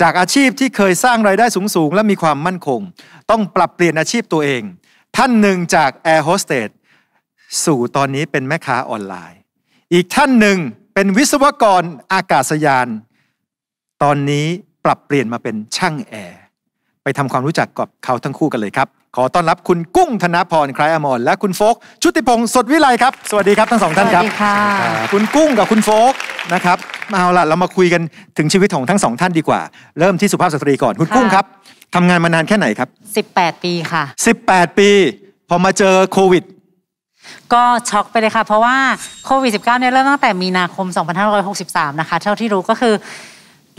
จากอาชีพที่เคยสร้างไรายได้สูงๆและมีความมั่นคง ต้องปรับเปลี่ยนอาชีพตัวเอง ท่านหนึ่งจากแอร์โฮสเตสสู่ตอนนี้เป็นแม่ค้าออนไลน์ อีกท่านหนึ่งเป็นวิศวกรอากาศยาน ตอนนี้ปรับเปลี่ยนมาเป็นช่างแอร์ไปทำความรู้จักกับเขาทั้งคู่กันเลยครับขอต้อนรับคุณกุ้งธนพรคล้ายอมร และคุณโฟก ชุติพงศ์สดวิไลครับ สวัสดีครับทั้งสองท่านครับ สวัสดีค่ะ คุณกุ้งกับคุณโฟกนะครับ เอาล่ะเรามาคุยกันถึงชีวิตของทั้งสองท่านดีกว่า เริ่มที่สุภาพสตรีก่อน คุณกุ้งครับทำงานมานานแค่ไหนครับ 18 ปีค่ะ 18 ปี พอมาเจอโควิด ก็ช็อกไปเลยค่ะเพราะว่าโควิด -19 เนี่ยเริ่มตั้งแต่มีนาคม2563นะคะเท่าที่รู้ก็คือ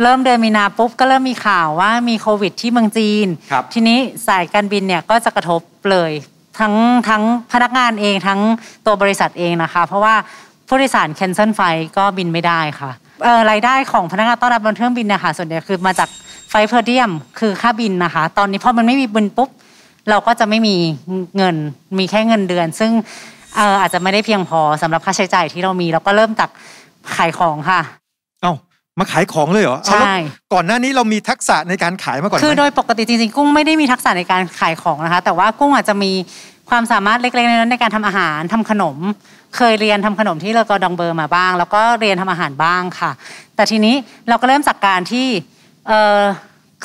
เริ่มเดือนมีนาปุ๊บก็เริ่มมีข่าวว่ามีโควิดที่เมืองจีนทีนี้สายการบินเนี่ยก็จะกระทบเลยทั้งทั้งพนักงานเองทั้งตัวบริษัทเองนะคะ เพราะว่าผู้โดยสารแคนเซิลไฟก็บินไม่ได้ค่ะรายได้ของพนักงานต้อนรับบนเครื่องบินนะคะส่วนใหญ่คือมาจากไฟเพอร์เดียมคือค่าบินนะคะ ตอนนี้พอมันไม่มีบินปุ๊บเราก็จะไม่มีเงินมีแค่เงินเดือน ซึ่งอาจจะไม่ได้เพียงพอสำหรับค่าใช้จ่ายที่เรามีเราก็เริ่มจากขายของค่ะเอ้ามาขายของเลยเหรอ ใช่ ก่อนหน้านี้เรามีทักษะในการขายมาก่อนคือโดยปกติจริงๆ กุ้งไม่ได้มีทักษะในการขายของนะคะ แต่ว่ากุ้งอาจจะมีความสามารถเล็กๆนั้นในการทำอาหารทำขนม เคยเรียนทำขนมที่เรากอดองเบอร์มาบ้าง แล้วก็เรียนทำอาหารบ้างค่ะ แต่ทีนี้เราก็เริ่มจากการที่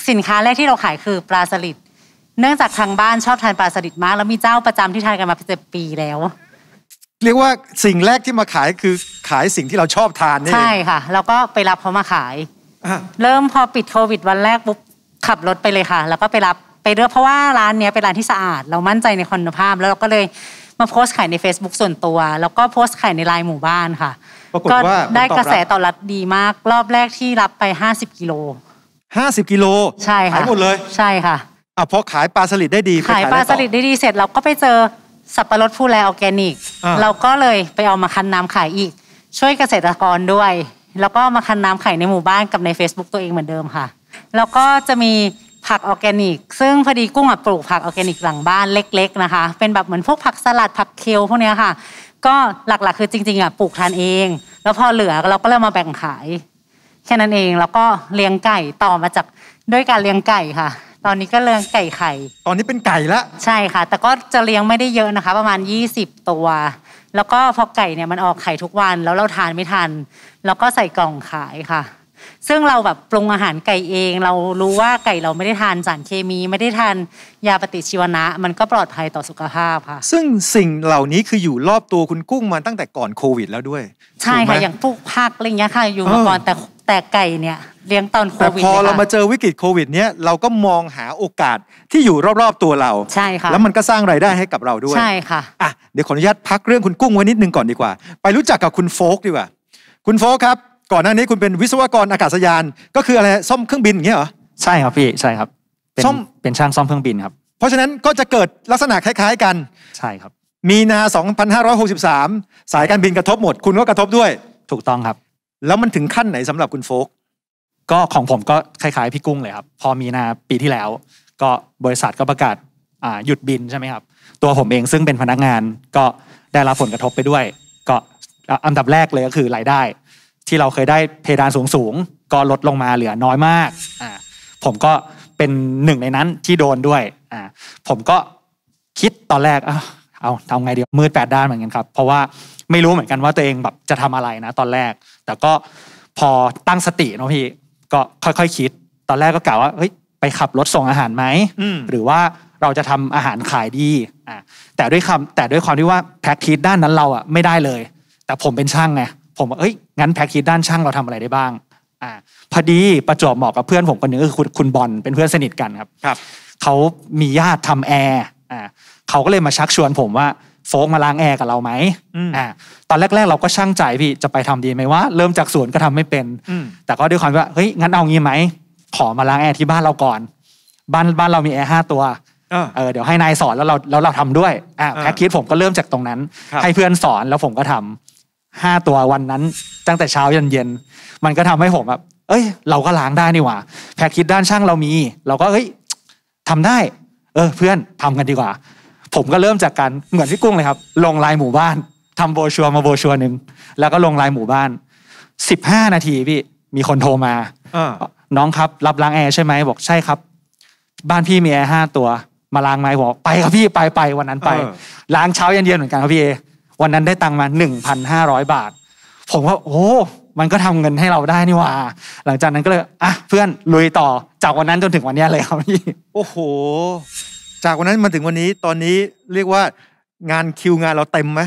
สินค้าแรกที่เราขายคือปลาสลิด เนื่องจากทางบ้านชอบทานปลาสลิดมาก แล้วมีเจ้าประจำที่ทานกันมาเป็นปีแล้วเรียกว่าสิ่งแรกที่มาขายคือขายสิ่งที่เราชอบทานนี่ใช่ค่ะแล้วก็ไปรับเขามาขายเริ่มพอปิดโควิดวันแรกปุ๊บขับรถไปเลยค่ะแล้วก็ไปรับไปเรือยเพราะว่าร้านเนี้ยเป็นร้านที่สะอาด เรามั่นใจในคุณภาพ แล้วเราก็เลยมาโพสต์ขายใน Facebook ส่วนตัว แล้วก็โพสต์ขายในไลน์หมู่บ้านค่ะก็ได้กระแสตอบรับดีมากรอบแรกที่รับไป50กิโล50กิโลใช่ค่ะขายหมดเลย ใช่ค่ะอ่ะพอขายปลาสลิดได้ดีขายปลาสลิดได้ดีเสร็จเราก็ไปเจอสับปะรดผู้แลออร์แกนิก เราก็เลยไปเอามาคั้นน้ำขายอีกช่วยเกษตรกรด้วย แล้วก็มาคั้นน้ำขายในหมู่บ้านกับใน Facebook ตัวเองเหมือนเดิมค่ะแล้วก็จะมีผักออร์แกนิก ซึ่งพอดีกุ้งอ่ะปลูกผักออร์แกนิกหลังบ้านเล็ก ๆนะคะ เป็นแบบเหมือนพวกผักสลัดผักเคียวพวกนี้ค่ะ ก็หลักๆคือจริงๆอ่ะปลูกทานเอง แล้วพอเหลือเราก็เริ่มมาแบ่งขายแค่นั้นเองแล้วก็เลี้ยงไก่ต่อมาจากด้วยการเลี้ยงไก่ค่ะตอนนี้ก็เลี้ยงไก่ไข่ ตอนนี้เป็นไก่ละ ใช่ค่ะ แต่ก็จะเลี้ยงไม่ได้เยอะนะคะ ประมาณ 20 ตัว แล้วก็พอไก่เนี่ย มันออกไข่ทุกวัน แล้วเราทานไม่ทัน แล้วก็ใส่กล่องขายค่ะซึ่งเราแบบปรุงอาหารไก่เอง เรารู้ว่าไก่เราไม่ได้ทานสารเคมี ไม่ได้ทานยาปฏิชีวนะ มันก็ปลอดภัยต่อสุขภาพค่ะ ซึ่งสิ่งเหล่านี้คืออยู่รอบตัวคุณกุ้งมาตั้งแต่ก่อนโควิด แล้วด้วย ใช่ค่ะอย่างพวกผักอะไรเงี้ย ค่ะอยู่มาก่อนแต่แต่ไก่เนี่ย เลี้ยงตอนโควิดแต่พอเรามาเจอวิกฤตโควิด เนี้ยเราก็มองหาโอกาสที่อยู่รอบๆตัวเราใช่ค่ะแล้วมันก็สร้างรายได้ให้กับเราด้วยใช่ค่ะอ่ะ เดี๋ยวขออนุญาตพักเรื่องคุณกุ้งไว้นิดนึงก่อนดีกว่า ไปรู้จักกับคุณโฟกดีกว่า คุณโฟกครับก่อนหน้านี้คุณเป็นวิศวกรอากาศยาน ก็คืออะไรซ่อม เครื่องบินอย่างเงี้ยเหรอใช่ครับพี่ใช่ครับเป็นซ่อมเป็นช่างซ่อม เครื่องบินครับ เพราะฉะนั้นก็จะเกิดลักษณะคล้าย ๆกันใช่ครับ มีนา 2563 สายการบินกระทบหมด คุณก็กระทบด้วยถูกต้องครับ แล้วมันถึงขั้นไหนสำหรับคุณโฟก ก็ของผมก็คล้ายๆพี่กุ้งเลยครับพอมีนาปีที่แล้วก็บริษัทก็ประกาศหยุดบินใช่ไหมครับ ตัวผมเองซึ่งเป็นพนักงานก็ได้รับผลกระทบไปด้วย ก็อันดับแรกเลยก็คือรายได้ที่เราเคยได้เพดานสูงสูง ก็ลดลงมาเหลือน้อยมากอ่าผมก็เป็นหนึ่งในนั้นที่โดนด้วยอ่าผมก็คิดตอนแรก เอาทำไงดีมืดแปดด้านเหมือนกันครับ เพราะว่าไม่รู้เหมือนกันว่าตัวเองแบบจะทำอะไรนะตอนแรก แต่ก็พอตั้งสติเนาะพี่ก็ค่อยๆคคิด ตอนแรกก็กล่าวว่าเฮ้ยไปขับรถส่งอาหารไหมหรือว่าเราจะทำอาหารขายดีอ่าแต่ด้วยคำแต่ด้วยความที่ว่าแพ็กทีด้านนั้นเราอ่ะไม่ได้เลย แต่ผมเป็นช่างไงผมว่าเอ้ยงั้นแพ็กคิดด้านช่างเราทำอะไรได้บ้าง อ่าพอดีประจวบเหมาะกับเพื่อนผมคนนึงคือคุณบอลเป็นเพื่อนสนิทกันครับครับเขามีญาติทำแอร์อ่าเขาก็เลยมาชักชวนผมว่าโฟกมาล้างแอร์กับเราไหมอ่าตอนแรกๆเราก็ช่างใจพี่จะไปทำดีไหมว่าเริ่มจากศูนย์ก็ทำไม่เป็นแต่ก็ด้วยความว่าเฮ้ยงั้นเอางี้ไหมขอมาล้างแอร์ที่บ้านเราก่อน บ้านบ้านเรามีแอร์ห้าตัวเออเดี๋ยวให้นายสอนแล้วเราแล้วเราทำด้วยอ่าแพ็กคิดผมก็เริ่มจากตรงนั้น ให้เพื่อนสอนแล้วผมก็ทำห้าตัววันนั้นตั้งแต่เช้ายันเย็น มันก็ทำให้ผมแบบเอ้ย เราก็ล้างได้นี่หว่าแพคคิดด้านช่างเรามี เราก็เอ้ยทำได้ เออเพื่อนทำกันดีกว่า ผมก็เริ่มจากการเหมือนพี่กุ้งเลยครับ ลงลายหมู่บ้าน ทำโบชัวมาโบชัวหนึ่งแล้วก็ลงลายหมู่บ้านสิบห้านาทีพี่มีคนโทรมาอน้องครับ รับล้างแอร์ใช่ไหมบอกใช่ครับ บ้านพี่มีแอร์ห้าตัวมาล้างไหมบอกไปครับพี่ไปไปวันนั้นไปล้างเช้าเย็นเย็นเหมือนกันครับพี่เอวันนั้นได้ตังมา 1,500 บาท ผมว่าโอ้ มันก็ทำเงินให้เราได้นี่ว่า หลังจากนั้นก็เลย อ่ะเพื่อนลุยต่อจากวันนั้นจนถึงวันนี้เลยครับพี่โอ้โห จากวันนั้นมาถึงวันนี้ตอนนี้เรียกว่างานคิวงานเราเต็มไหม